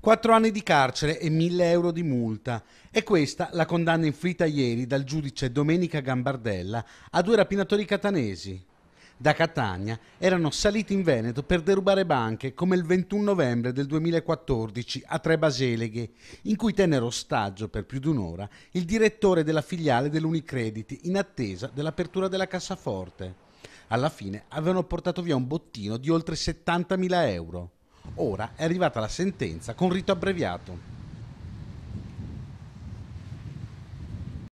Quattro anni di carcere e 1000 euro di multa. È questa la condanna inflitta ieri dal giudice Domenica Gambardella a due rapinatori catanesi. Da Catania erano saliti in Veneto per derubare banche come il 21 novembre del 2014 a Tre Baseleghe, in cui tennero ostaggio per più di un'ora il direttore della filiale dell'Unicredit in attesa dell'apertura della cassaforte. Alla fine avevano portato via un bottino di oltre 70.000 euro. Ora è arrivata la sentenza con rito abbreviato.